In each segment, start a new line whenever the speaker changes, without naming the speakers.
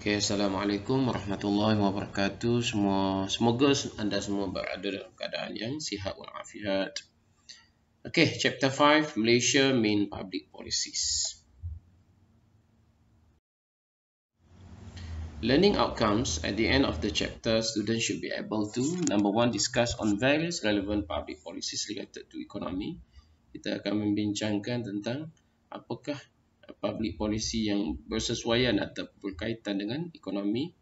Okay, Assalamualaikum warahmatullahi wabarakatuh. Semua semoga anda semua berada dalam keadaan yang sihat walafiat. Okay, Chapter 5 Malaysia Main Public Policies. Learning outcomes at the end of the chapter, students should be able to number one discuss on various relevant public policies related to economy. Kita akan membincangkan tentang apakah public policy yang bersesuaian atau berkaitan dengan ekonomi.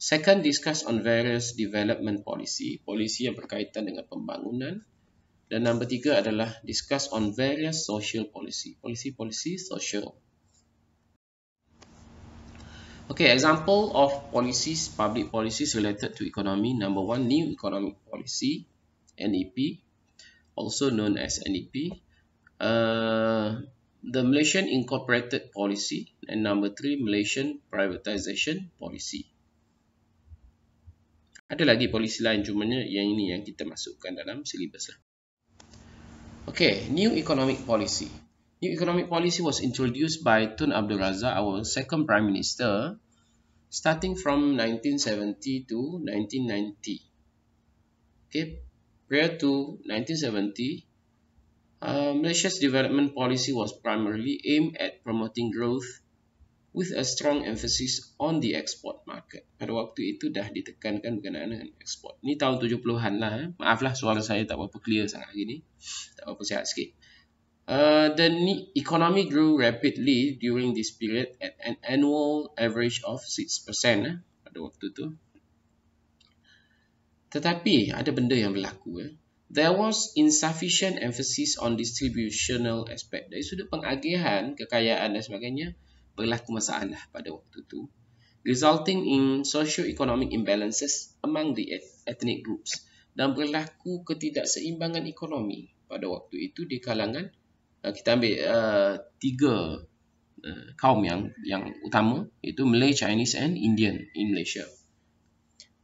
Second, discuss on various development policy, policy yang berkaitan dengan pembangunan. Dan nombor tiga adalah discuss on various social policy, policy-policy sosial. Okay, example of policies, public policies related to economy. Number one, new economic policy, NEP, also known as NEP. Uh, the Malaysian Incorporated Policy and number three, Malaysian Privatization Policy. Ada lagi polisi lain cuma yang ini yang kita masukkan dalam silibus lah. Okay, New Economic Policy. New Economic Policy was introduced by Tun Abdul Razak, our second Prime Minister, starting from 1970 to 1990. Okay, prior to 1970, Uh, Malaysia's development policy was primarily aimed at promoting growth with a strong emphasis on the export market. Pada waktu itu dah ditekankan berkenaan dengan export. Ini tahun 70-an lah. Eh. Maaf lah suara saya tak apa-apa clear sangat lagi ni. Tak apa-apa sihat sikit. Uh, the economy grew rapidly during this period at an annual average of 6% eh, pada waktu tu. Tetapi ada benda yang berlaku. Eh. There was insufficient emphasis on distributional aspect. Dari sudut pengagihan, kekayaan dan sebagainya, berlaku masalah pada waktu itu. Resulting in socio-economic imbalances among the ethnic groups. Dan berlaku ketidakseimbangan ekonomi pada waktu itu di kalangan, uh, kita ambil uh, tiga uh, kaum yang yang utama, iaitu Malay, Chinese and Indian in Malaysia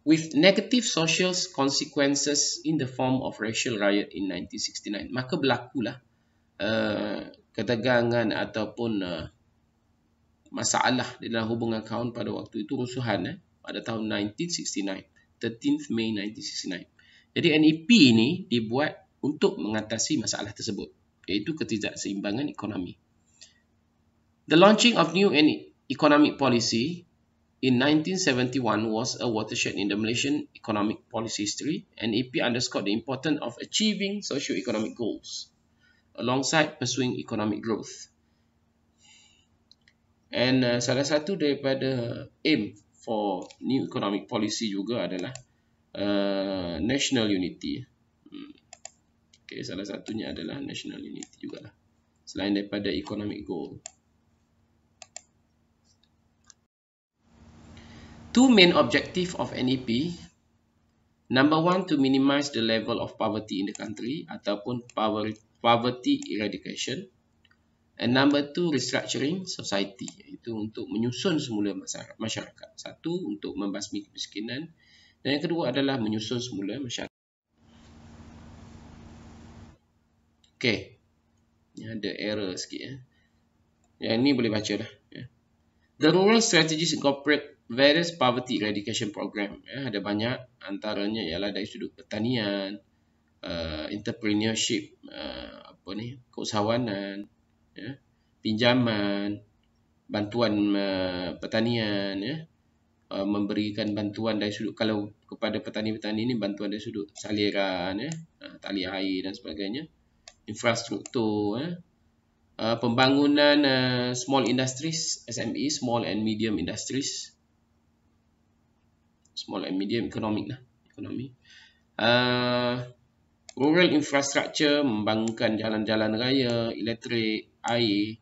with negative social consequences in the form of racial riot in 1969. Maka berlakulah uh, ketegangan ataupun uh, masalah dalam hubungan kaum pada waktu itu rusuhan eh, pada tahun 1969, 13 Mei 1969. Jadi NEP ini dibuat untuk mengatasi masalah tersebut, iaitu ketidakseimbangan ekonomi. The launching of new e economic policy in 1971 was a watershed in the Malaysian economic policy history. NEP underscored the importance of achieving socio-economic goals alongside pursuing economic growth. And uh, salah satu daripada aim for new economic policy juga adalah uh, national unity. Hmm. Okay, salah satunya adalah national unity juga Selain daripada economic goal. two main objective of NEP. Number one, to minimize the level of poverty in the country ataupun poverty eradication. And number two, restructuring society. Itu untuk menyusun semula masyarakat. Satu, untuk membasmi kemiskinan. Dan yang kedua adalah menyusun semula masyarakat. Okay. Ini ada error sikit. Ya. Yang ini boleh baca dah. Ya. The rural strategies incorporate various poverty eradication program ya ada banyak antaranya ialah dari sudut pertanian uh, entrepreneurship uh, apa ni keusahawanan ya pinjaman bantuan uh, pertanian ya uh, memberikan bantuan dari sudut kalau kepada petani-petani ini bantuan dari sudut saliran ya uh, tali air dan sebagainya infrastruktur ya Uh, pembangunan uh, small industries SME small and medium industries small and medium economic lah ekonomi uh, rural infrastructure membangunkan jalan-jalan raya elektrik air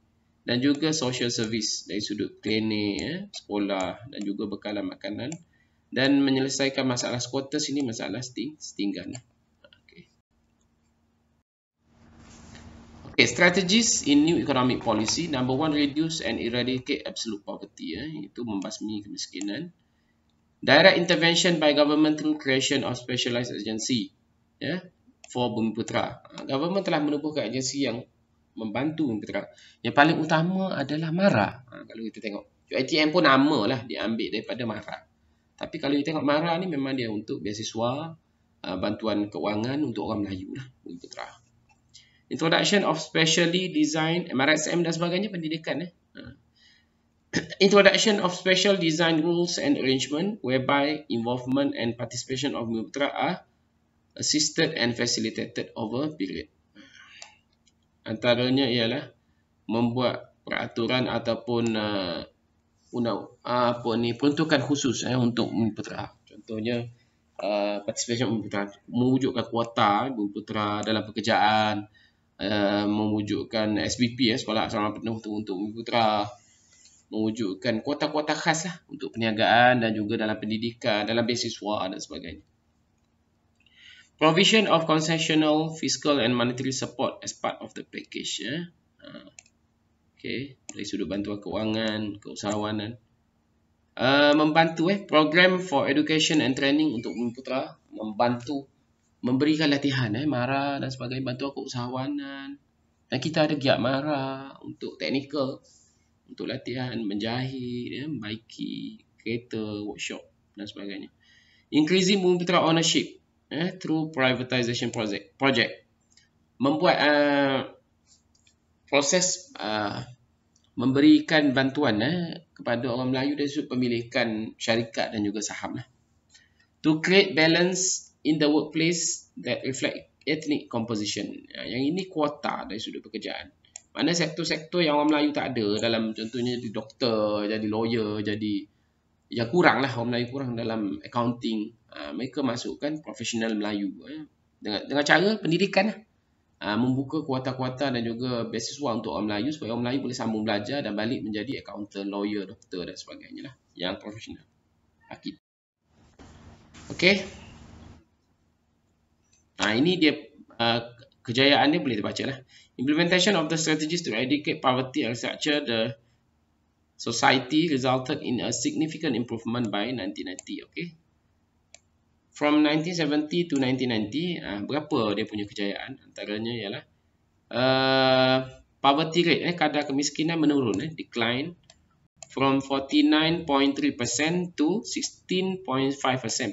dan juga social service dari sudut klinik eh, sekolah dan juga bekalan makanan dan menyelesaikan masalah squatters ini masalah sting setinggan Okay, strategies in new economic policy. Number one, reduce and eradicate absolute poverty. Eh, itu membasmi kemiskinan direct intervention by government through creation of specialized agency yeah, for Bumi Putra. Government telah menubuhkan agensi yang membantu Bumi Putra. Yang paling utama adalah MARA. Ha, kalau kita tengok UiTM pun lah diambil daripada MARA. Tapi kalau kita tengok MARA ni memang dia untuk beasiswa uh, bantuan kewangan untuk orang Melayu lah Bumi Putra. Introduction of specially designed MRSM dan sebagainya pendidikan eh. Ha. introduction of special design rules and arrangement whereby involvement and participation of mitra are assisted and facilitated over period antaranya ialah membuat peraturan ataupun uh, una, uh, apa ni peruntukan khusus eh untuk mitra contohnya uh, participation mitra mewujudkan kuota mitra dalam pekerjaan uh, mewujudkan SBP eh, sekolah asrama penuh untuk mitra mewujudkan kuota-kuota khas lah untuk perniagaan dan juga dalam pendidikan, dalam beasiswa dan sebagainya. Provision of concessional fiscal and monetary support as part of the package. Ya. Eh? Ha. Okay. Dari sudut bantuan kewangan, keusahawanan. Uh, membantu eh, program for education and training untuk putera membantu memberikan latihan eh, MARA dan sebagainya bantuan keusahawanan. Dan kita ada giat MARA untuk teknikal untuk latihan menjahit ya baiki kereta workshop dan sebagainya increasing bumiputera ownership eh through privatization project project membuat uh, proses uh, memberikan bantuan eh kepada orang Melayu dari sudut pemilikan syarikat dan juga saham lah. to create balance in the workplace that reflect ethnic composition yang ini kuota dari sudut pekerjaan mana sektor-sektor yang orang Melayu tak ada dalam contohnya jadi doktor, jadi lawyer, jadi yang kurang lah orang Melayu kurang dalam accounting. Ha, mereka masukkan profesional Melayu eh. dengan, dengan cara pendidikan lah. Ha, membuka kuota-kuota dan juga beasiswa untuk orang Melayu supaya orang Melayu boleh sambung belajar dan balik menjadi accountant, lawyer, doktor dan sebagainya lah yang profesional. Akhir. Ha, okay. Ha, ini dia uh, kejayaan dia boleh dibaca lah. Implementation of the strategies to eradicate poverty and structure the society resulted in a significant improvement by 1990. Okay. From 1970 to 1990, uh, ah, berapa dia punya kejayaan? Antaranya ialah uh, poverty rate, eh, kadar kemiskinan menurun, eh, decline from 49.3% to 16.5%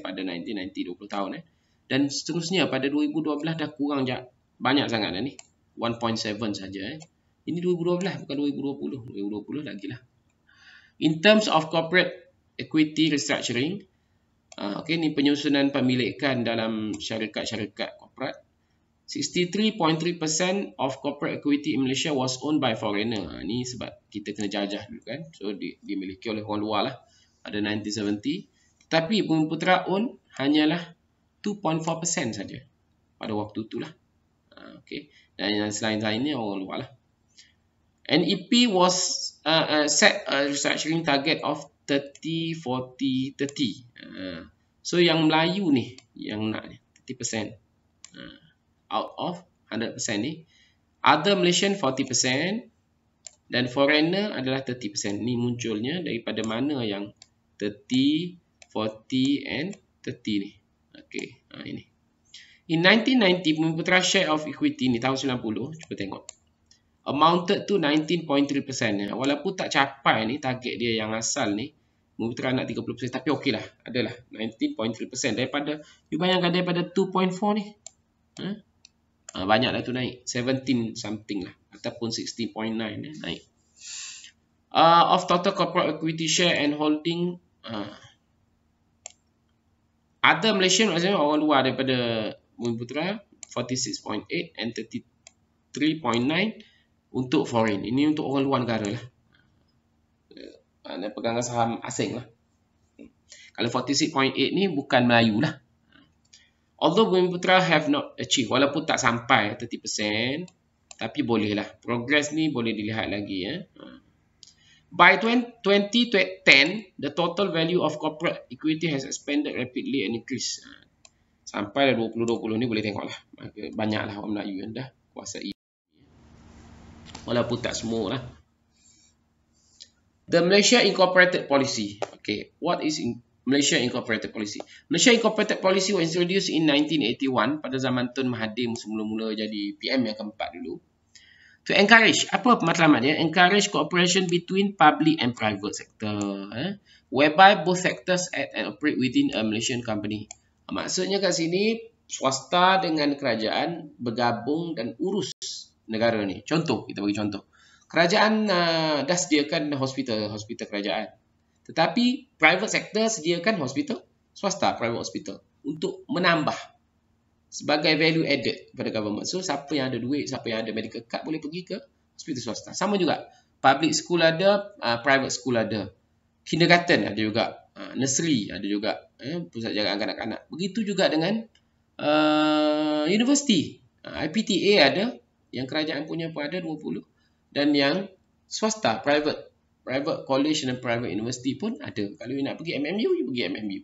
pada 1990, 20 tahun. Eh. Dan seterusnya pada 2012 dah kurang jat, banyak sangat dah ni. 1.7 saja. Eh. Ini 2012 bukan 2020. 2020 lagi lah. In terms of corporate equity restructuring, uh, okay, ini penyusunan pemilikan dalam syarikat-syarikat korporat. 63.3% of corporate equity in Malaysia was owned by foreigner. Ha, ini sebab kita kena jajah dulu kan. So, di, dimiliki oleh orang luar lah. Ada 1970. Tapi, Bumiputera own hanyalah 2.4% saja pada waktu lah. Ah, okay. Dan yang selain Zain ni orang luar lah. NEP was uh, uh, set a restructuring target of 30, 40, 30. Uh, so yang Melayu ni yang nak ni 30%. Uh, ah, out of 100% ni. Other Malaysian 40% dan foreigner adalah 30%. Ni munculnya daripada mana yang 30, 40 and 30 ni. Okay. Uh, ah, ini. In 1990, Bumiputera share of equity ni tahun 90, cuba tengok. Amounted to 19.3% ya. Walaupun tak capai ni target dia yang asal ni, Bumiputera nak 30% tapi okey lah, adalah 19.3% daripada you bayangkan daripada 2.4 ni. Ha? Ha, banyak dah tu naik, 17 something lah ataupun 16.9 ya, naik. Uh, of total corporate equity share and holding uh, ah. Malaysia Malaysian or luar daripada Putra 46.8 and 33.9 untuk foreign. Ini untuk orang luar negara lah. Eh, pegang saham asing lah. Kalau 46.8 ni bukan Melayu lah. Although Bumi Putra have not achieved, walaupun tak sampai 30%, tapi boleh lah. Progress ni boleh dilihat lagi. ya. By 2010, the total value of corporate equity has expanded rapidly and increased sampai dah 2020 ni boleh tengoklah maka banyaklah orang Melayu yang dah kuasai walaupun tak semua lah The Malaysia Incorporated Policy Okay, what is in Malaysia Incorporated Policy? Malaysia Incorporated Policy was introduced in 1981 pada zaman Tun Mahathir semula-mula jadi PM yang keempat dulu to encourage, apa matlamat dia? Encourage cooperation between public and private sector eh? whereby both sectors act and operate within a Malaysian company Maksudnya kat sini swasta dengan kerajaan bergabung dan urus negara ni. Contoh, kita bagi contoh. Kerajaan uh, dah sediakan hospital, hospital kerajaan. Tetapi private sector sediakan hospital swasta, private hospital untuk menambah sebagai value added kepada government. So siapa yang ada duit, siapa yang ada medical card boleh pergi ke hospital swasta. Sama juga public school ada, uh, private school ada. Kindergarten ada juga, uh, nursery ada juga, eh, pusat jagaan kanak-kanak. Begitu juga dengan uh, universiti. Ah, IPTA ada, yang kerajaan punya pun ada 20. Dan yang swasta, private. Private college dan private university pun ada. Kalau you nak pergi MMU, you pergi MMU.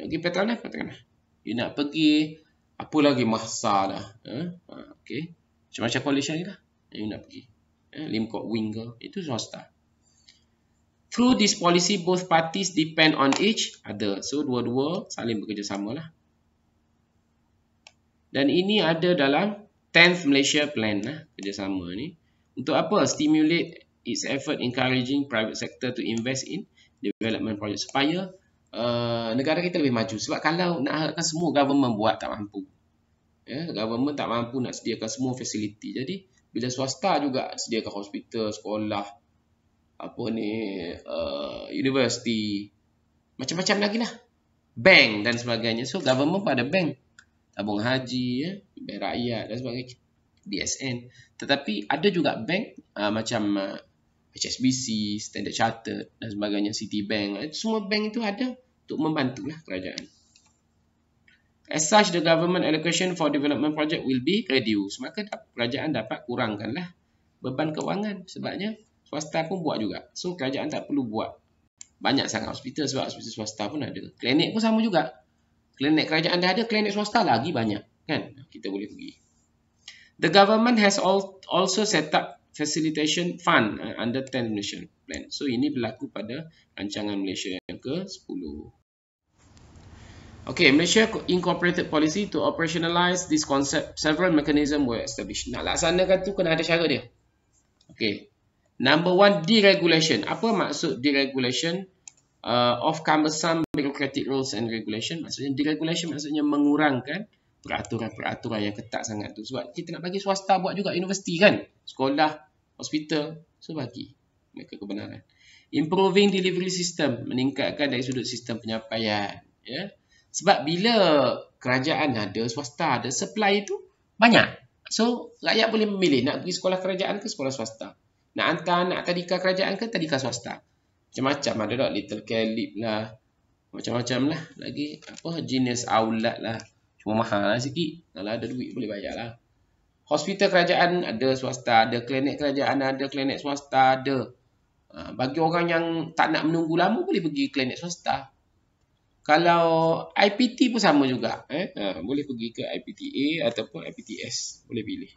Nak pergi Petronas, Petronas. You nak pergi, apa lagi mahsa lah. Eh? Ah, okay. Macam-macam college lagi lah. You nak pergi. Eh, Limkok Wing ke, itu swasta. Eh? Through this policy, both parties depend on each other. So, dua-dua saling bekerjasama lah. Dan ini ada dalam 10th Malaysia Plan lah, kerjasama ni. Untuk apa? Stimulate its effort encouraging private sector to invest in development project. Supaya uh, negara kita lebih maju. Sebab kalau nak harapkan semua government buat tak mampu. Yeah, government tak mampu nak sediakan semua facility. Jadi, bila swasta juga sediakan hospital, sekolah, sekolah apa ni uh, universiti macam-macam lagi lah bank dan sebagainya so government pada bank tabung haji ya bank rakyat dan sebagainya BSN tetapi ada juga bank uh, macam uh, HSBC Standard Chartered dan sebagainya Citibank eh, semua bank itu ada untuk membantulah kerajaan As such, the government allocation for development project will be reduced. Maka kerajaan dapat kurangkanlah beban kewangan. Sebabnya, swasta pun buat juga. So kerajaan tak perlu buat banyak sangat hospital sebab hospital swasta pun ada. Klinik pun sama juga. Klinik kerajaan dah ada, klinik swasta lagi banyak kan kita boleh pergi. The government has also set up facilitation fund uh, under 10 Malaysian plan. So ini berlaku pada rancangan Malaysia yang ke-10. Okay, Malaysia incorporated policy to operationalize this concept. Several mechanisms were established. Nak laksanakan tu kena ada syarat dia. Okay, Number one, deregulation. Apa maksud deregulation uh, of cumbersome bureaucratic rules and regulation? Maksudnya deregulation maksudnya mengurangkan peraturan-peraturan yang ketat sangat tu. Sebab kita nak bagi swasta buat juga universiti kan? Sekolah, hospital, so bagi mereka kebenaran. Improving delivery system, meningkatkan dari sudut sistem penyampaian. Ya? Sebab bila kerajaan ada, swasta ada, supply itu banyak. So, rakyat boleh memilih nak pergi sekolah kerajaan ke sekolah swasta. Nak hantar anak tadika kerajaan ke tadika swasta? Macam-macam ada lah, dok little calib lah. Macam-macam lah. Lagi apa genius aulat lah. Cuma mahal lah sikit. Kalau ada duit boleh bayar lah. Hospital kerajaan ada swasta, ada klinik kerajaan, ada klinik swasta, ada. Ha, bagi orang yang tak nak menunggu lama boleh pergi klinik swasta. Kalau IPT pun sama juga. Eh? Ha, boleh pergi ke IPTA ataupun IPTS. Boleh pilih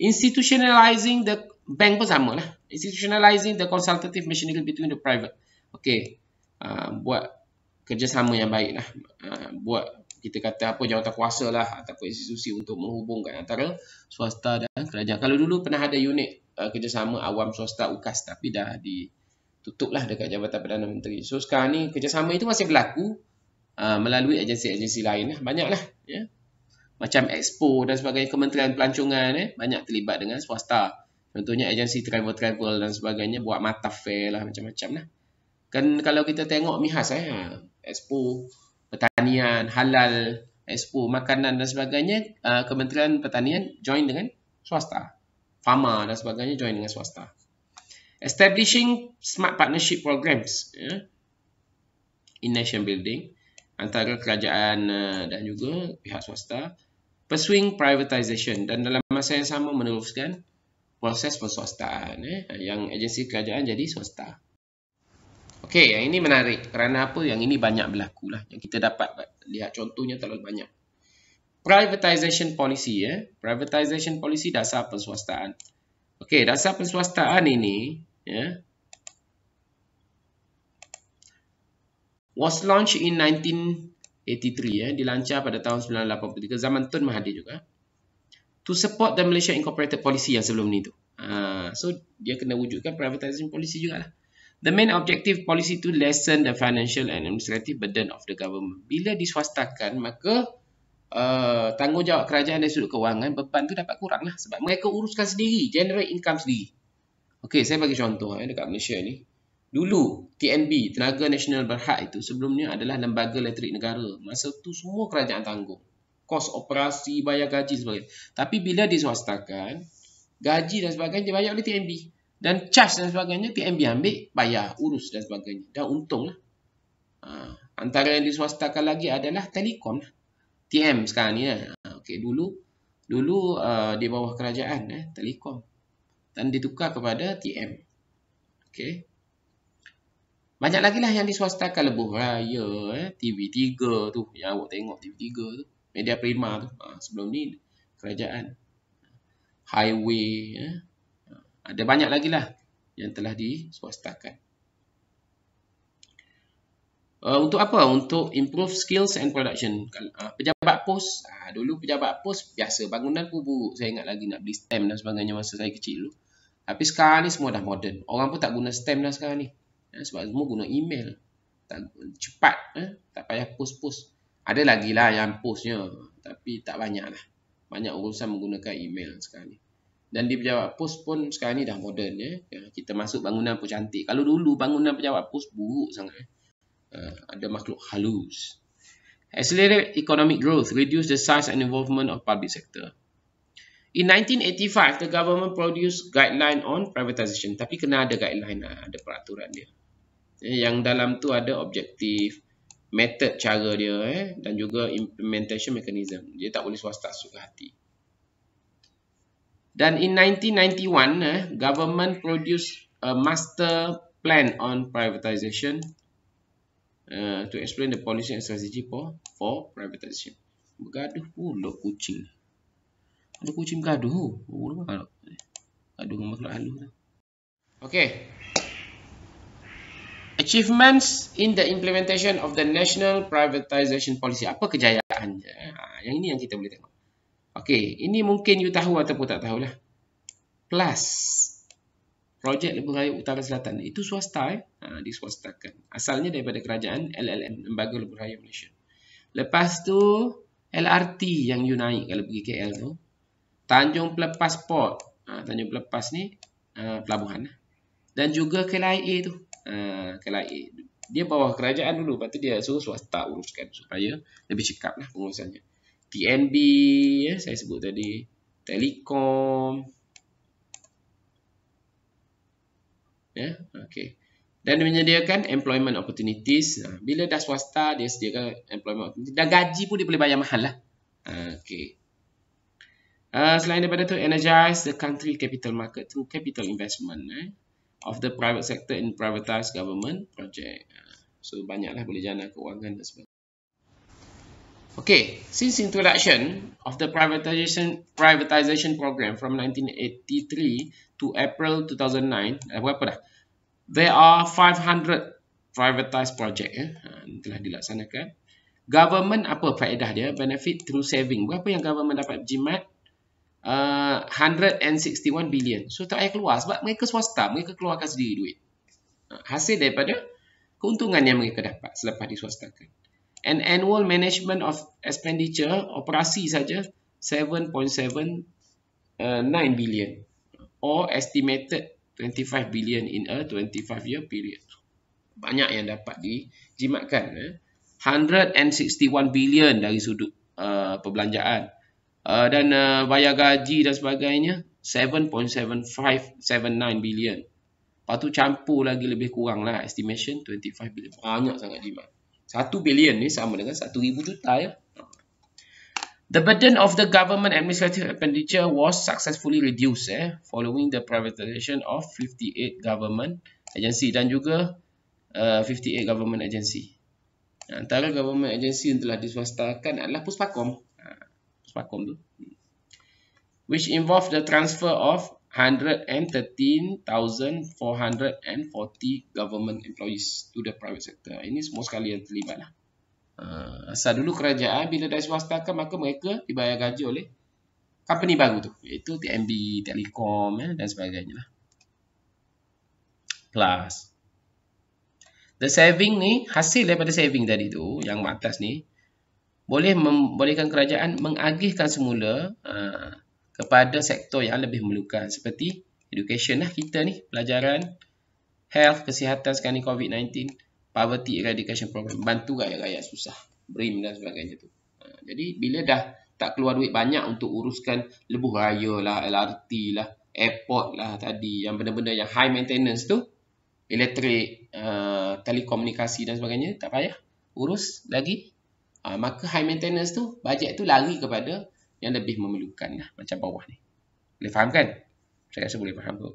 institutionalizing the bank pun sama lah. Institutionalizing the consultative machinery between the private. Okay. Uh, buat kerjasama yang baik lah. Uh, buat kita kata apa jawatan kuasa lah ataupun institusi untuk menghubungkan antara swasta dan kerajaan. Kalau dulu pernah ada unit uh, kerjasama awam swasta UKAS tapi dah ditutup lah dekat Jabatan Perdana Menteri. So sekarang ni kerjasama itu masih berlaku uh, melalui agensi-agensi lain lah. Banyak lah. Yeah macam expo dan sebagainya kementerian pelancongan eh, banyak terlibat dengan swasta contohnya agensi travel-travel dan sebagainya buat mata fair lah macam-macam lah kan kalau kita tengok mihas eh, ha, expo pertanian, halal, expo makanan dan sebagainya uh, kementerian pertanian join dengan swasta Fama dan sebagainya join dengan swasta establishing smart partnership programs yeah, in nation building antara kerajaan uh, dan juga pihak swasta pursuing privatisation dan dalam masa yang sama meneruskan proses perswastaan, eh, yang agensi kerajaan jadi swasta. Okey, yang ini menarik kerana apa yang ini banyak berlaku lah yang kita dapat lihat contohnya terlalu banyak. Privatisation policy ya, eh, privatisation policy dasar perswastaan. Okey, dasar perswastaan ini ya was launched in 19 83 ya, eh, dilancar pada tahun 1983 zaman Tun Mahathir juga to support the Malaysia incorporated policy yang sebelum ni tu. Ha, so dia kena wujudkan privatizing policy lah. The main objective policy to lessen the financial and administrative burden of the government. Bila diswastakan maka uh, tanggungjawab kerajaan dari sudut kewangan beban tu dapat kurang lah sebab mereka uruskan sendiri, generate income sendiri. Okey, saya bagi contoh eh, dekat Malaysia ni. Dulu TNB, Tenaga Nasional Berhad itu sebelumnya adalah lembaga elektrik negara. Masa tu semua kerajaan tanggung. Kos operasi, bayar gaji sebagainya. Tapi bila diswastakan, gaji dan sebagainya dibayar oleh TNB. Dan charge dan sebagainya TNB ambil, bayar, urus dan sebagainya. Dan untung lah. Ha, antara yang diswastakan lagi adalah telekom lah. TM sekarang ni lah. Ha, okay, dulu dulu uh, di bawah kerajaan eh, telekom. Dan ditukar kepada TM. Okay. Banyak lagi lah yang diswastakan lebuh raya, eh, TV3 tu, yang awak tengok TV3 tu, media prima tu, ha, sebelum ni kerajaan, highway, eh, ha, ada banyak lagi lah yang telah diswastakan. Uh, untuk apa? Untuk improve skills and production. Uh, pejabat pos, uh, dulu pejabat pos biasa bangunan pun buruk. Saya ingat lagi nak beli stem dan sebagainya masa saya kecil dulu. Tapi sekarang ni semua dah modern. Orang pun tak guna stem dah sekarang ni eh, sebab semua guna email tak, cepat eh, tak payah post-post ada lagi lah yang postnya tapi tak banyak lah banyak urusan menggunakan email sekarang ni dan di pejabat pos pun sekarang ni dah modern eh. ya. Eh. kita masuk bangunan pun cantik kalau dulu bangunan pejabat post buruk sangat eh. Uh, ada makhluk halus. Accelerated economic growth reduce the size and involvement of public sector. In 1985, the government produced guideline on privatisation. Tapi kena ada guideline, lah, ada peraturan dia yang dalam tu ada objektif method cara dia eh, dan juga implementation mechanism dia tak boleh swasta suka hati dan in 1991 eh, government produce a master plan on privatization uh, to explain the policy and strategy for, for privatization bergaduh pula kucing ada kucing gaduh. oh, bergaduh dengan makhluk halus Okay, achievements in the implementation of the national privatization policy. Apa kejayaannya? Ha, yang ini yang kita boleh tengok. Okey, ini mungkin you tahu ataupun tak tahulah. Plus, projek Lebuh Raya Utara Selatan. Itu swasta eh? Ha, kan. Asalnya daripada kerajaan LLM, Lembaga Lebuh Raya Malaysia. Lepas tu, LRT yang you naik kalau pergi KL tu. Tanjung Pelepas Port. Ha, Tanjung Pelepas ni, uh, pelabuhan. Lah. Dan juga KLIA tu, Eh, kelain. Dia bawah kerajaan dulu, lepas tu dia suruh swasta uruskan supaya lebih cekap lah pengurusannya. TNB, ya, eh, saya sebut tadi, telekom, ya, okay. Dan dia menyediakan employment opportunities. Ha, bila dah swasta, dia sediakan employment opportunities. Dan gaji pun dia boleh bayar mahal lah. Ha, okay. Uh, ha, selain daripada tu, energize the country capital market through capital investment. Eh of the private sector in privatized government project. Ah, so banyaklah boleh jana kewangan dan sebagainya. Okay, since introduction of the privatization privatization program from 1983 to April 2009, eh, berapa dah? There are 500 privatized project eh, ah, telah dilaksanakan. Government apa faedah dia? Benefit through saving. Berapa yang government dapat jimat? 161 uh, billion. So tak payah keluar sebab mereka swasta, mereka keluarkan sendiri duit. Ha, hasil daripada keuntungan yang mereka dapat selepas diswastakan. And annual management of expenditure operasi saja 7.7 uh, 9 billion or estimated 25 billion in a 25 year period. Banyak yang dapat dijimatkan eh. 161 billion dari sudut uh, perbelanjaan. Uh, dan uh, bayar gaji dan sebagainya 7.7579 billion. Lepas tu campur lagi lebih kurang lah estimation 25 billion Banyak sangat jimat. 1 billion ni sama dengan 1,000 juta ya. The burden of the government administrative expenditure was successfully reduced eh, following the privatization of 58 government agency dan juga uh, 58 government agency. Antara government agency yang telah diswastakan adalah Puspakom. Swakom tu. Which involved the transfer of 113,440 government employees to the private sector. Ini semua sekali yang terlibat lah. Uh, asal dulu kerajaan, bila dah swastakan, maka mereka dibayar gaji oleh company baru tu. Iaitu TMB, Telekom eh, dan sebagainya lah. Plus, the saving ni, hasil daripada saving tadi tu, yang atas ni, boleh membolehkan kerajaan mengagihkan semula uh, kepada sektor yang lebih memerlukan seperti education lah kita ni pelajaran health kesihatan sekarang ni COVID-19 poverty eradication program bantu rakyat-rakyat susah BRIM dan sebagainya tu uh, jadi bila dah tak keluar duit banyak untuk uruskan lebuh raya lah LRT lah airport lah tadi yang benda-benda yang high maintenance tu elektrik uh, telekomunikasi dan sebagainya tak payah urus lagi uh, maka high maintenance tu bajet tu lari kepada yang lebih memerlukan lah macam bawah ni boleh faham kan saya rasa boleh faham tu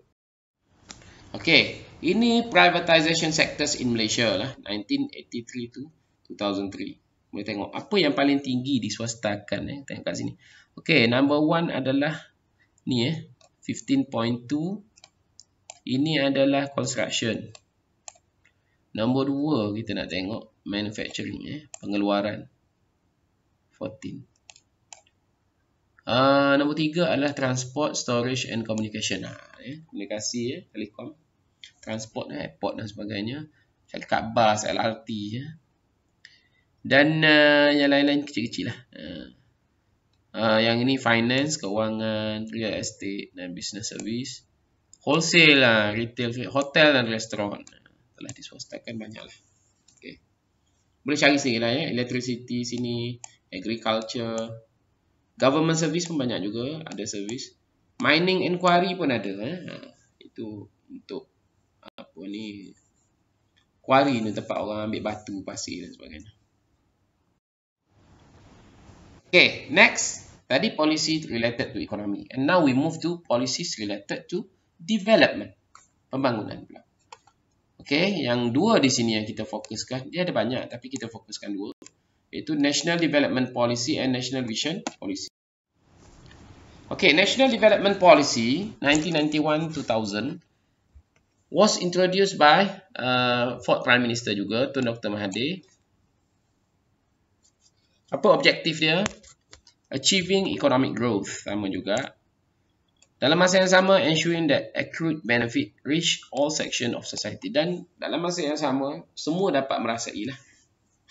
Okay, ini privatisation sectors in Malaysia lah 1983 tu, 2003. Boleh tengok apa yang paling tinggi di diswastakan eh tengok kat sini. Okay, number one adalah ni eh 15.2. Ini adalah construction. Number dua kita nak tengok manufacturing eh pengeluaran 15.2. 14. Ah uh, nombor tiga adalah transport, storage and communication. Ah ha, eh, ya, komunikasi ya, eh, telekom, transport, eh, airport dan sebagainya, syarikat bas, LRT ya. Dan uh, yang lain-lain kecil-kecil lah. Uh, uh, yang ini finance, kewangan, real estate dan business service. Wholesale lah, retail, hotel dan restoran. Telah disuastakan banyak lah. Okay. Boleh cari sini lah ya. Electricity sini, agriculture, government service pun banyak juga ada service, mining inquiry pun ada. Eh? Ha, itu untuk apa ni? Quarry ni tempat orang ambil batu, pasir dan sebagainya. Okay, next. Tadi policy related to economy. And now we move to policies related to development. Pembangunan pula. Okay, yang dua di sini yang kita fokuskan. Dia ada banyak tapi kita fokuskan dua iaitu National Development Policy and National Vision Policy. Okay, National Development Policy 1991-2000 was introduced by uh, Ford Prime Minister juga, Tun Dr. Mahathir. Apa objektif dia? Achieving economic growth, sama juga. Dalam masa yang sama, ensuring that accrued benefit reach all section of society. Dan dalam masa yang sama, semua dapat merasai lah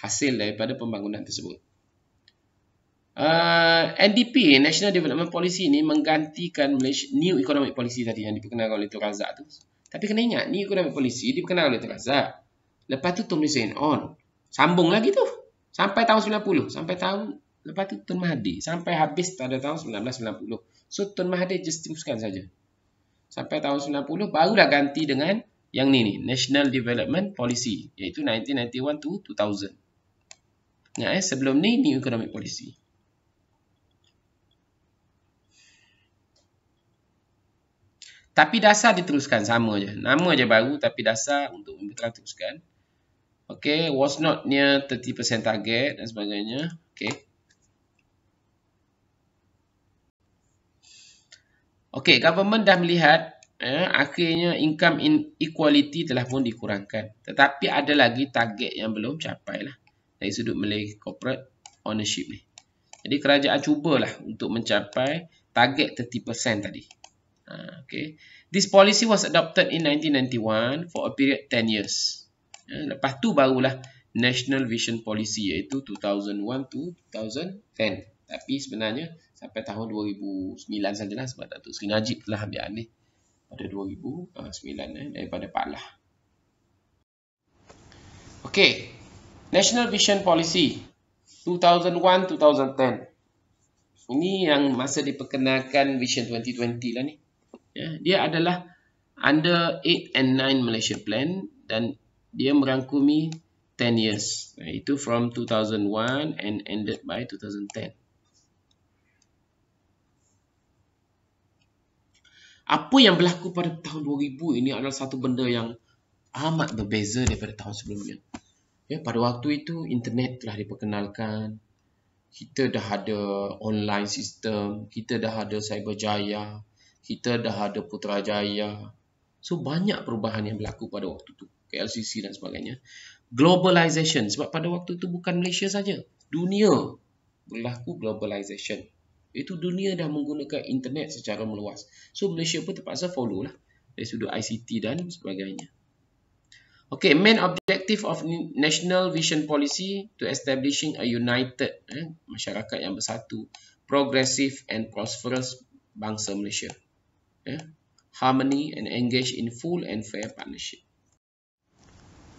hasil daripada pembangunan tersebut. Uh, NDP, National Development Policy ini menggantikan Malaysia, New Economic Policy tadi yang diperkenalkan oleh Tun Razak tu. Tapi kena ingat, New Economic Policy diperkenalkan oleh Tun Razak. Lepas tu Tun Hussein on. Sambung lagi tu. Sampai tahun 90. Sampai tahun lepas tu Tun Mahathir. Sampai habis pada tahun 1990. So Tun Mahathir just teruskan saja. Sampai tahun 90 barulah ganti dengan yang ni ni. National Development Policy. Iaitu 1991 to 2000. Ya, eh? sebelum ni new economic policy. Tapi dasar diteruskan sama je. Nama je baru tapi dasar untuk kita teruskan. Okay, was not near 30% target dan sebagainya. Okay. Okay, government dah melihat eh, akhirnya income inequality telah pun dikurangkan. Tetapi ada lagi target yang belum capai lah dari sudut Malay corporate ownership ni. Jadi kerajaan cubalah untuk mencapai target 30% tadi. Ha, okay. This policy was adopted in 1991 for a period 10 years. Ya, lepas tu barulah National Vision Policy iaitu 2001 to 2010. Tapi sebenarnya sampai tahun 2009 sajalah sebab Datuk Seri Najib telah ambil alih pada 2009 eh, daripada Pak Lah. Okay, National Vision Policy 2001-2010. Ini yang masa diperkenalkan Vision 2020 lah ni. Ya, dia adalah under 8 and 9 Malaysia Plan dan dia merangkumi 10 years. itu from 2001 and ended by 2010. Apa yang berlaku pada tahun 2000 ini adalah satu benda yang amat berbeza daripada tahun sebelumnya. Ya, pada waktu itu internet telah diperkenalkan. Kita dah ada online sistem kita dah ada Cyberjaya, kita dah ada Putrajaya. So banyak perubahan yang berlaku pada waktu itu, KLCC dan sebagainya. Globalization sebab pada waktu itu bukan Malaysia saja, dunia berlaku globalization. Itu dunia dah menggunakan internet secara meluas. So Malaysia pun terpaksa follow lah dari sudut ICT dan sebagainya. Okay, main objective of national vision policy to establishing a united eh, masyarakat yang bersatu, progressive and prosperous bangsa Malaysia. Eh, harmony and engage in full and fair partnership.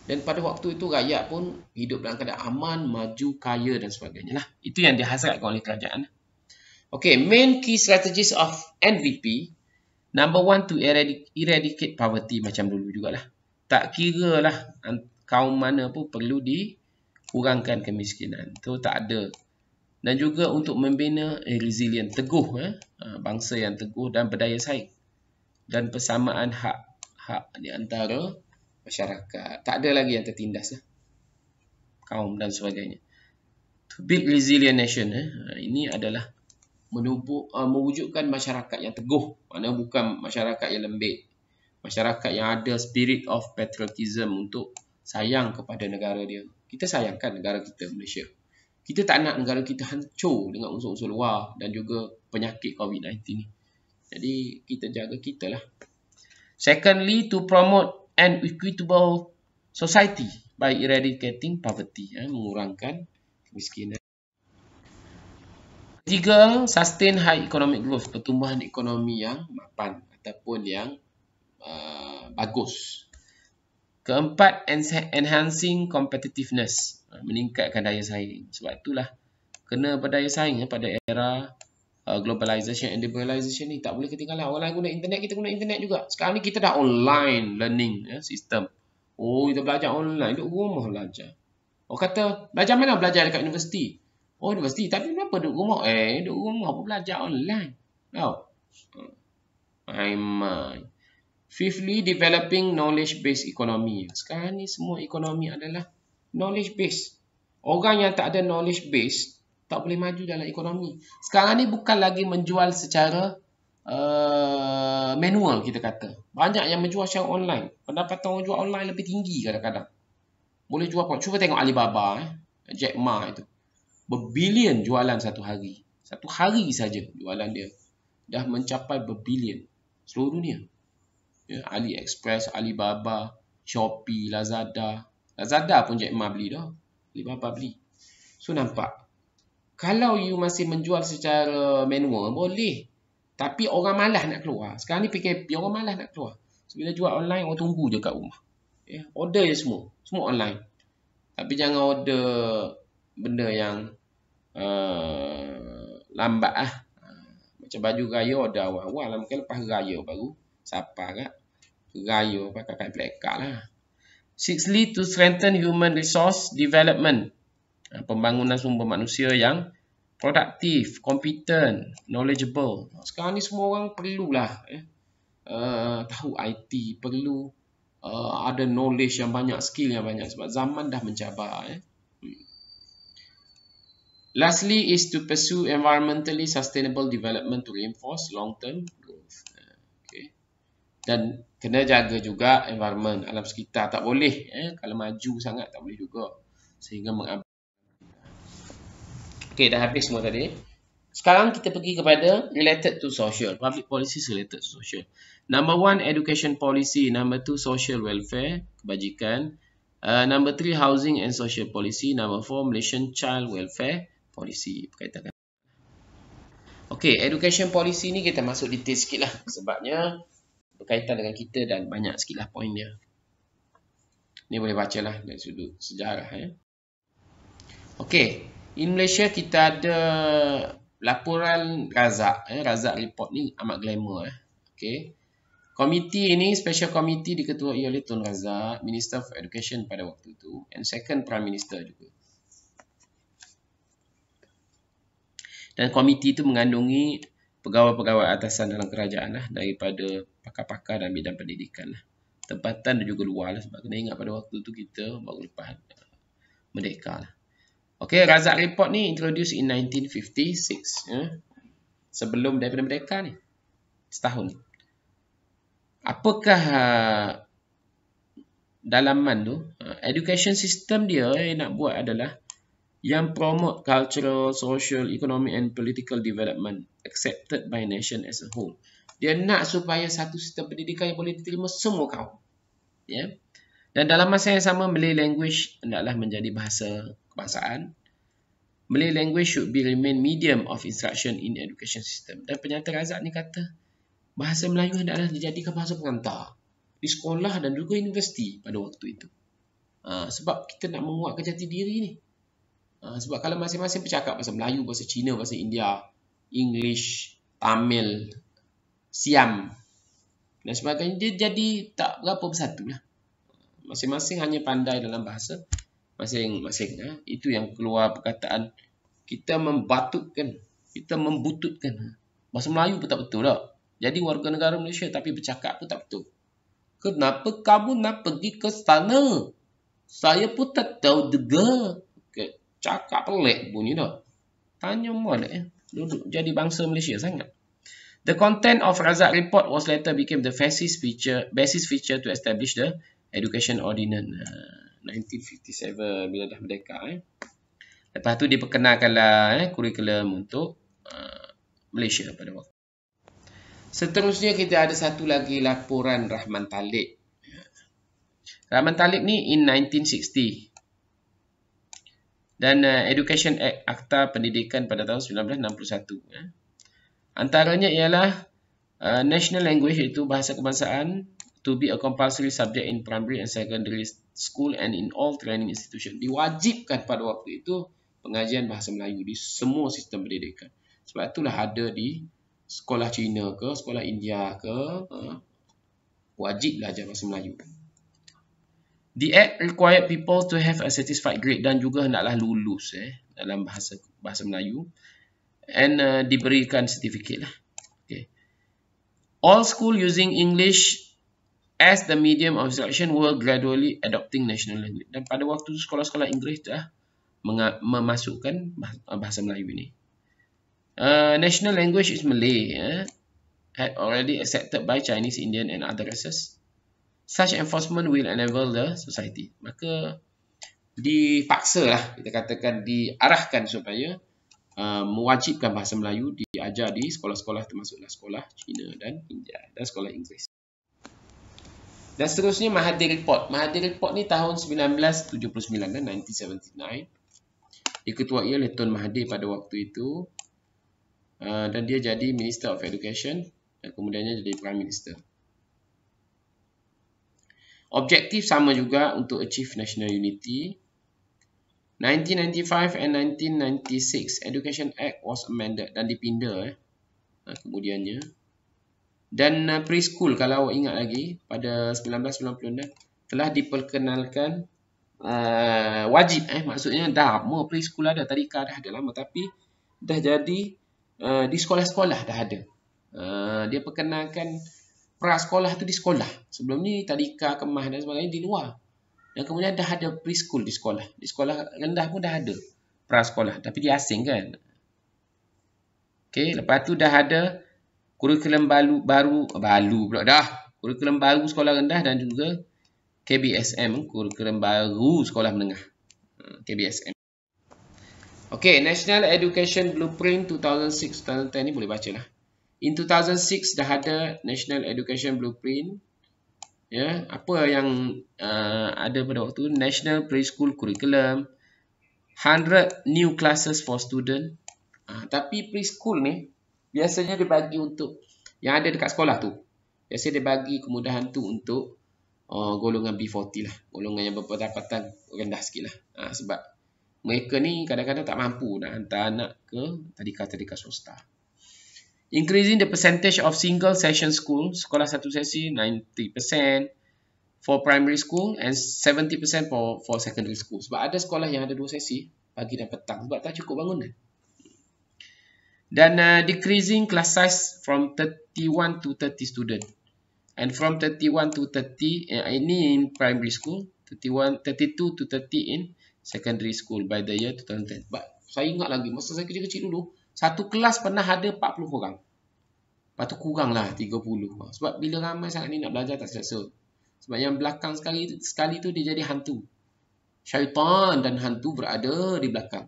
Dan pada waktu itu rakyat pun hidup dalam keadaan aman, maju, kaya dan sebagainya. Lah. Itu yang dihasratkan oleh kerajaan. Okay, main key strategies of NVP. Number one to eradicate poverty macam dulu jugalah tak kira lah kaum mana pun perlu dikurangkan kemiskinan. Itu tak ada. Dan juga untuk membina eh, resilient, teguh, eh, ha, bangsa yang teguh dan berdaya saing. Dan persamaan hak-hak di antara masyarakat. Tak ada lagi yang tertindas. Eh, kaum dan sebagainya. To build resilient nation. Eh, ha, ini adalah menubuh, eh, uh, mewujudkan masyarakat yang teguh. Mana bukan masyarakat yang lembek masyarakat yang ada spirit of patriotism untuk sayang kepada negara dia. Kita sayangkan negara kita Malaysia. Kita tak nak negara kita hancur dengan unsur-unsur luar dan juga penyakit COVID-19 ni. Jadi kita jaga kita lah. Secondly, to promote an equitable society by eradicating poverty. Eh, mengurangkan kemiskinan. Ketiga, sustain high economic growth. Pertumbuhan ekonomi yang mapan ataupun yang Ah, bagus. Keempat, enhancing competitiveness. Ah, meningkatkan daya saing. Sebab itulah, kena berdaya saing eh, pada era uh, globalization and liberalization ni. Tak boleh ketinggalan. Orang lain guna internet, kita guna internet juga. Sekarang ni kita dah online learning ya, system. Oh, kita belajar online. Duduk rumah belajar. Orang kata, belajar mana belajar dekat universiti? Oh, universiti. Tapi kenapa duduk rumah? Eh, duduk rumah pun belajar online. Tau? Oh. My mind. Fifthly, developing knowledge-based economy. Sekarang ni semua ekonomi adalah knowledge-based. Orang yang tak ada knowledge-based, tak boleh maju dalam ekonomi. Sekarang ni bukan lagi menjual secara uh, manual, kita kata. Banyak yang menjual secara online. Pendapatan orang jual online lebih tinggi kadang-kadang. Boleh jual pun. Cuba tengok Alibaba, eh. Jack Ma itu. Berbilion jualan satu hari. Satu hari saja jualan dia. Dah mencapai berbilion seluruh dunia yeah, AliExpress, Alibaba, Shopee, Lazada. Lazada pun Jack Ma beli dah. Alibaba beli. So nampak. Kalau you masih menjual secara manual boleh. Tapi orang malas nak keluar. Sekarang ni PKP orang malas nak keluar. So, bila jual online orang tunggu je kat rumah. Ya, yeah. order je semua. Semua online. Tapi jangan order benda yang uh, lambat ah. Macam baju raya order awal-awal. Lah. Mungkin lepas raya baru siapa kak raya pakai kat black card lah. Sixthly, to strengthen human resource development. Ah, pembangunan sumber manusia yang produktif, competent, knowledgeable. Ah, sekarang ni semua orang perlulah eh. uh, tahu IT, perlu uh, ada knowledge yang banyak, skill yang banyak sebab zaman dah mencabar. Eh. Lastly is to pursue environmentally sustainable development to reinforce long-term dan kena jaga juga environment alam sekitar tak boleh eh kalau maju sangat tak boleh juga sehingga mengabaikan Okay, dah habis semua tadi sekarang kita pergi kepada related to social public policy related to social number one education policy number two social welfare kebajikan uh, number three housing and social policy number four Malaysian child welfare policy berkaitan Okey, education policy ni kita masuk detail sikit lah sebabnya berkaitan dengan kita dan banyak sikitlah poin dia. Ni boleh bacalah dari sudut sejarah ya. Okey, in Malaysia kita ada laporan Razak ya, Razak report ni amat glamour eh. Okey. Komiti ini special committee diketuai oleh Tun Razak, Minister of Education pada waktu itu and second Prime Minister juga. Dan komiti itu mengandungi pegawai-pegawai atasan dalam kerajaan lah, daripada pakar-pakar dalam bidang pendidikan lah. Tempatan dan juga luar lah sebab kena ingat pada waktu tu kita baru lepas uh, merdeka lah. Okay, Razak Report ni introduce in 1956. Eh? Ya. Sebelum daripada merdeka ni. Setahun. Apakah uh, dalaman tu? Uh, education system dia yang nak buat adalah yang promote cultural, social, economic and political development accepted by nation as a whole. Dia nak supaya satu sistem pendidikan yang boleh diterima semua kaum. Ya. Dan dalam masa yang sama, Malay language hendaklah menjadi bahasa kebangsaan. Malay language should be remain medium of instruction in education system. Dan penyata Razak ni kata, bahasa Melayu hendaklah dijadikan bahasa pengantar di sekolah dan juga universiti pada waktu itu. Ha, sebab kita nak menguatkan jati diri ni. Ha, sebab kalau masing-masing bercakap bahasa Melayu, bahasa Cina, bahasa India, English, Tamil, Siam dan sebagainya dia jadi tak berapa bersatu lah masing-masing hanya pandai dalam bahasa masing-masing ha? itu yang keluar perkataan kita membatutkan kita membututkan bahasa Melayu pun tak betul lah jadi warga negara Malaysia tapi bercakap pun tak betul kenapa kamu nak pergi ke sana saya pun tak tahu juga okay. cakap pelik bunyi dah tanya mana eh? duduk jadi bangsa Malaysia sangat The content of Razak report was later became the basis feature, basis feature to establish the Education Ordinance uh, 1957 bila dah merdeka. Eh. Lepas tu diperkenalkanlah eh, kurikulum untuk uh, Malaysia pada waktu. Seterusnya kita ada satu lagi laporan Rahman Talib. Rahman Talib ni in 1960 dan uh, Education Act Akta Pendidikan pada tahun 1961. Eh. Antaranya ialah uh, national language itu bahasa kebangsaan to be a compulsory subject in primary and secondary school and in all training institution. Diwajibkan pada waktu itu pengajian bahasa Melayu di semua sistem pendidikan. Sebab itulah ada di sekolah Cina ke, sekolah India ke, uh, wajib belajar bahasa Melayu. The act required people to have a satisfied grade dan juga hendaklah lulus eh dalam bahasa bahasa Melayu and uh, diberikan sertifikat lah. Okay. All school using English as the medium of instruction were gradually adopting national language. Dan pada waktu itu sekolah-sekolah Inggeris dah memasukkan uh, bahasa Melayu ini. Uh, national language is Malay. Eh? Had already accepted by Chinese, Indian and other races. Such enforcement will enable the society. Maka dipaksa lah kita katakan diarahkan supaya Uh, mewajibkan bahasa Melayu diajar di sekolah-sekolah termasuklah sekolah Cina dan India dan sekolah Inggeris. Dan seterusnya Mahathir Report. Mahathir Report ni tahun 1979 dan 1979. Diketuai oleh Tun Mahathir pada waktu itu. Uh, dan dia jadi Minister of Education dan kemudiannya jadi Prime Minister. Objektif sama juga untuk achieve national unity. 1995 and 1996 Education Act was amended dan dipindah eh. Ha, kemudiannya dan uh, preschool kalau awak ingat lagi pada 1996 telah diperkenalkan uh, wajib eh maksudnya dah mau preschool ada tadika dah ada lama tapi dah jadi uh, di sekolah-sekolah dah ada. Uh, dia perkenalkan prasekolah tu di sekolah. Sebelum ni tadika kemah dan sebagainya di luar. Dan kemudian dah ada preschool di sekolah. Di sekolah rendah pun dah ada prasekolah. Tapi dia asing kan? Okey, lepas tu dah ada kurikulum baru baru, eh, baru pula dah. Kurikulum baru sekolah rendah dan juga KBSM, kurikulum baru sekolah menengah. KBSM. Hmm, Okey, National Education Blueprint 2006-2010 ni boleh baca lah. In 2006, dah ada National Education Blueprint 2006-2010 ya apa yang uh, ada pada waktu national preschool curriculum 100 new classes for student uh, tapi preschool ni biasanya dibagi untuk yang ada dekat sekolah tu biasanya dibagi kemudahan tu untuk uh, golongan B40 lah golongan yang berpendapatan rendah sikit lah uh, sebab mereka ni kadang-kadang tak mampu nak hantar anak ke tadika-tadika swasta -tadika increasing the percentage of single session school sekolah satu sesi 90% for primary school and 70% for for secondary school sebab ada sekolah yang ada dua sesi pagi dan petang sebab tak cukup bangunan dan uh, decreasing class size from 31 to 30 student and from 31 to 30 uh, ini in primary school 31 32 to 30 in secondary school by the year 2010 but saya ingat lagi masa saya kecil-kecil dulu -kecil satu kelas pernah ada 40 orang. Lepas tu kuranglah 30. Sebab bila ramai sangat ni nak belajar tak selesa. Sebab yang belakang sekali sekali tu dia jadi hantu. Syaitan dan hantu berada di belakang.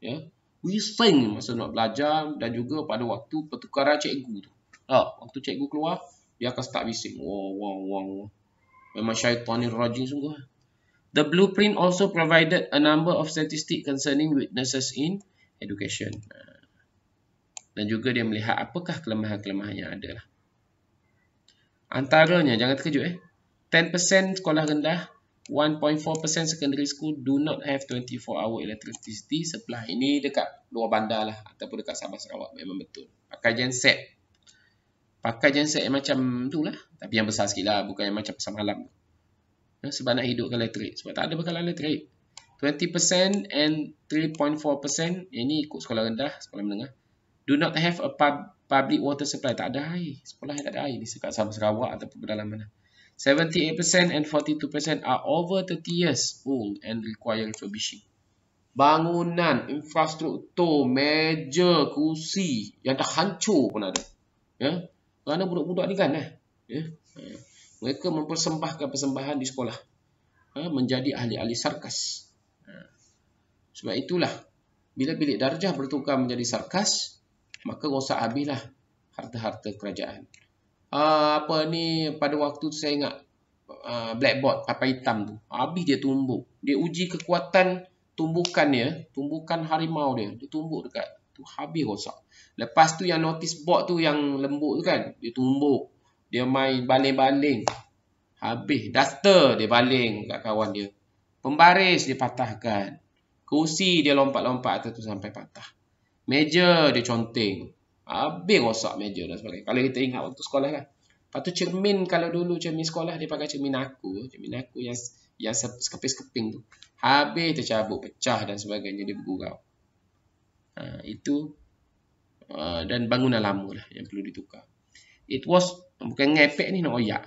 Ya. Wising masa nak belajar dan juga pada waktu pertukaran cikgu tu. Ha, waktu cikgu keluar, dia akan start bising. Wah, wah, wah, wah. Memang syaitan ni rajin sungguh. The blueprint also provided a number of statistics concerning witnesses in education dan juga dia melihat apakah kelemahan-kelemahan yang ada. Lah. Antaranya, jangan terkejut eh, 10% sekolah rendah, 1.4% secondary school do not have 24 hour electricity supply. Ini dekat luar bandar lah ataupun dekat Sabah Sarawak memang betul. Pakai genset. Pakai genset yang macam tu lah. Tapi yang besar sikit lah, bukan yang macam pasal malam. Ha, Sebab nak hidupkan elektrik. Sebab tak ada bekalan elektrik. 20% and 3.4% ini ikut sekolah rendah, sekolah menengah do not have a pub, public water supply. Tak ada air. Sekolah yang tak ada air di sekat Sabah Sarawak ataupun dalam mana. 78% and 42% are over 30 years old and require refurbishing. Bangunan, infrastruktur, meja, kerusi yang dah hancur pun ada. Ya. Kerana budak-budak ni kan eh. Ya. Mereka mempersembahkan persembahan di sekolah. Ha, menjadi ahli-ahli sarkas. Ha? Sebab itulah bila bilik darjah bertukar menjadi sarkas, maka rosak habislah harta-harta kerajaan. Uh, apa ni pada waktu tu saya ingat uh, blackboard papan hitam tu habis dia tumbuk. Dia uji kekuatan tumbukan dia, tumbukan harimau dia. Dia tumbuk dekat tu habis rosak. Lepas tu yang notice board tu yang lembut tu kan, dia tumbuk. Dia main baling-baling. Habis duster dia baling kat kawan dia. Pembaris dia patahkan. Kerusi dia lompat-lompat atas tu sampai patah. Meja dia conteng. Habis rosak meja dan sebagainya. Kalau kita ingat waktu sekolah kan. Lepas tu cermin kalau dulu cermin sekolah dia pakai cermin aku. Cermin aku yang yang sekeping-sekeping tu. Habis tercabut, pecah dan sebagainya. Dia bergurau. Ha, itu uh, dan bangunan lama lah yang perlu ditukar. It was, bukan ngepek ni nak oyak.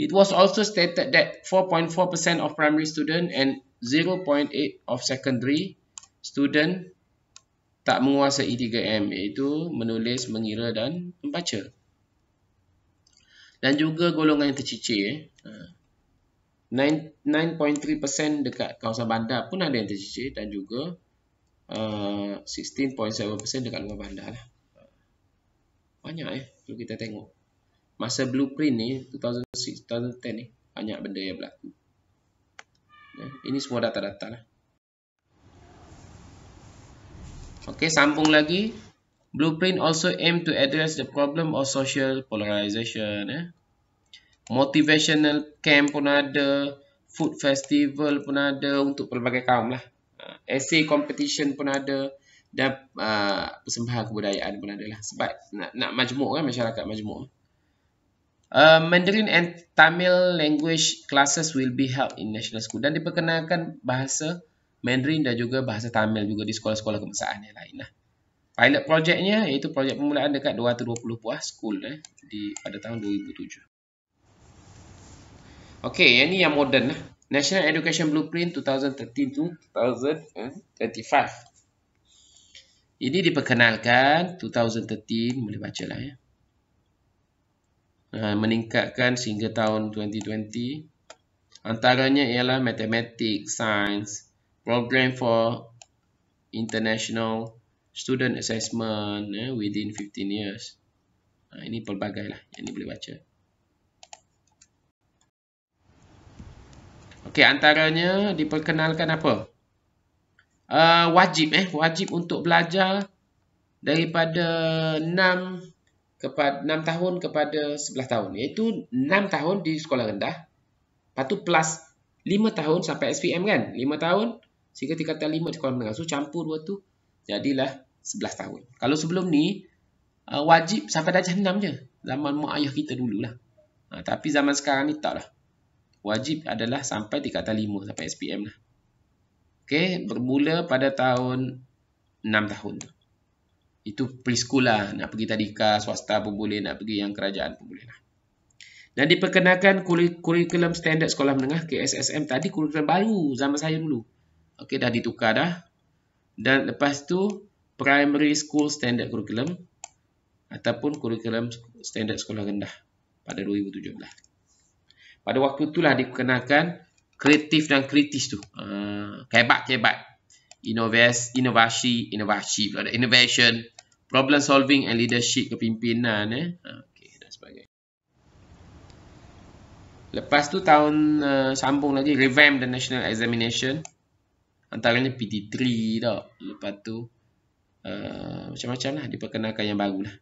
It was also stated that 4.4% of primary student and 0.8 of secondary student tak menguasai 3M iaitu menulis, mengira dan membaca. Dan juga golongan yang tercicir. 9.3% eh, dekat kawasan bandar pun ada yang tercicir dan juga uh, eh, 16.7% dekat luar bandar. Lah. Banyak eh, kalau kita tengok. Masa blueprint ni, 2006, 2010 ni, banyak benda yang berlaku. Eh, ini semua data-data lah. Okay, sambung lagi. Blueprint also aim to address the problem of social polarization. Eh? Motivational camp pun ada. Food festival pun ada untuk pelbagai kaum lah. Uh, essay competition pun ada. Dan uh, persembahan kebudayaan pun ada lah. Sebab nak, nak majmuk kan masyarakat majmuk. Uh, Mandarin and Tamil language classes will be held in national school. Dan diperkenalkan bahasa Mandarin dan juga bahasa Tamil juga di sekolah-sekolah kebangsaan yang lain lah. Pilot projeknya iaitu projek permulaan dekat 220 buah school eh, di pada tahun 2007. Okey, yang ni yang modern lah. National Education Blueprint 2013 to 2025. Ini diperkenalkan 2013 boleh baca lah ya. Ah, meningkatkan sehingga tahun 2020. Antaranya ialah matematik, sains, program for international student assessment eh, within 15 years. Ha, ini pelbagai lah yang ni boleh baca. Okey, antaranya diperkenalkan apa? Uh, wajib eh, wajib untuk belajar daripada 6 kepada 6 tahun kepada 11 tahun iaitu 6 tahun di sekolah rendah. Patut plus 5 tahun sampai SPM kan? 5 tahun Sehingga tingkatan 5 di kolam menengah. So, campur dua tu, jadilah 11 tahun. Kalau sebelum ni, uh, wajib sampai darjah 6 je. Zaman mak ayah kita dululah. Ha, tapi zaman sekarang ni lah. Wajib adalah sampai tingkatan 5, sampai SPM lah. Okay, bermula pada tahun 6 tahun tu. Itu preschool lah. Nak pergi tadika, swasta pun boleh. Nak pergi yang kerajaan pun boleh lah. Dan diperkenalkan kurikulum standard sekolah menengah KSSM tadi kurikulum baru zaman saya dulu. Okey, dah ditukar dah. Dan lepas tu, primary school standard curriculum ataupun curriculum standard sekolah rendah pada 2017. Pada waktu itulah dikenalkan kreatif dan kritis tu. Ah, Kebat-kebat. Uh, Inovasi, inovasi, ada innovation, problem solving and leadership kepimpinan eh. Ah, okay, dan sebagainya. Lepas tu tahun uh, sambung lagi, revamp the national examination antaranya PT3 tak lepas tu uh, macam-macam lah diperkenalkan yang baru lah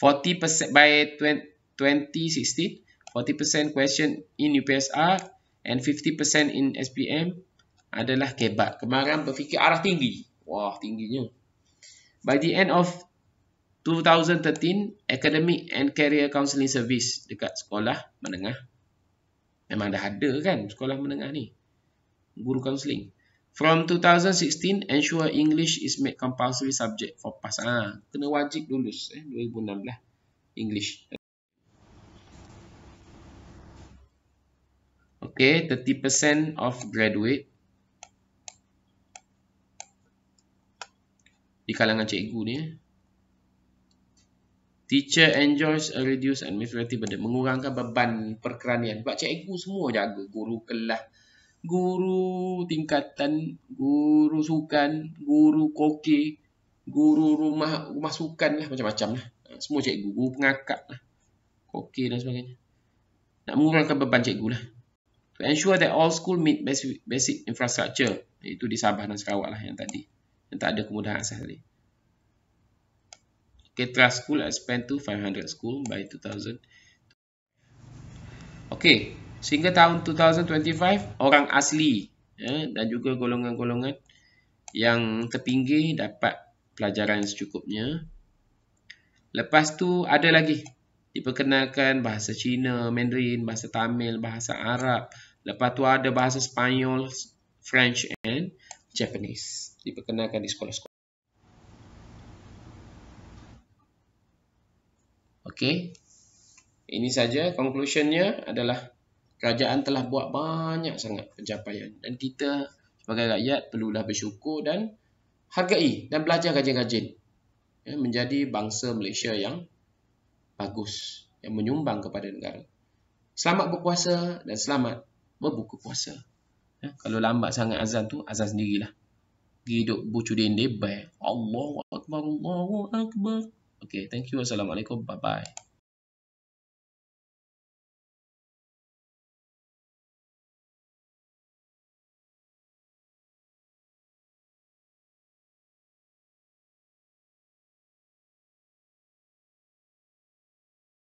40% by 2016 40% question in UPSR and 50% in SPM adalah kebat kemarin berfikir arah tinggi wah tingginya by the end of 2013 academic and career counselling service dekat sekolah menengah memang dah ada kan sekolah menengah ni guru counseling. From 2016, ensure English is made compulsory subject for PAS. Ha, ah, kena wajib lulus eh, lah English. Okay, 30% of graduate di kalangan cikgu ni. Eh. Teacher enjoys a reduced administrative burden. Mengurangkan beban perkeranian. Sebab cikgu semua jaga. Guru kelah guru tingkatan, guru sukan, guru koki, guru rumah rumah sukan lah macam-macam lah. Ha, semua cikgu, guru pengakak lah, koki dan sebagainya. Nak mengurangkan beban cikgu lah. To ensure that all school meet basic infrastructure, Itu di Sabah dan Sarawak lah yang tadi. Yang tak ada kemudahan asas tadi. Ketra school expand to 500 school by 2000. Okay, sehingga tahun 2025 orang asli ya, dan juga golongan-golongan yang terpinggir dapat pelajaran secukupnya. Lepas tu ada lagi diperkenalkan bahasa Cina, Mandarin, bahasa Tamil, bahasa Arab. Lepas tu ada bahasa Spanyol, French and Japanese diperkenalkan di sekolah-sekolah. Okey. Ini saja conclusionnya adalah kerajaan telah buat banyak sangat pencapaian dan kita sebagai rakyat perlulah bersyukur dan hargai dan belajar rajin-rajin ya, menjadi bangsa Malaysia yang bagus yang menyumbang kepada negara. Selamat berpuasa dan selamat berbuka puasa. Ya, kalau lambat sangat azan tu azan sendirilah. Pergi duduk bucu dendeh baik. Allahu akbar Allahu akbar. Okay, thank you. Assalamualaikum. Bye-bye.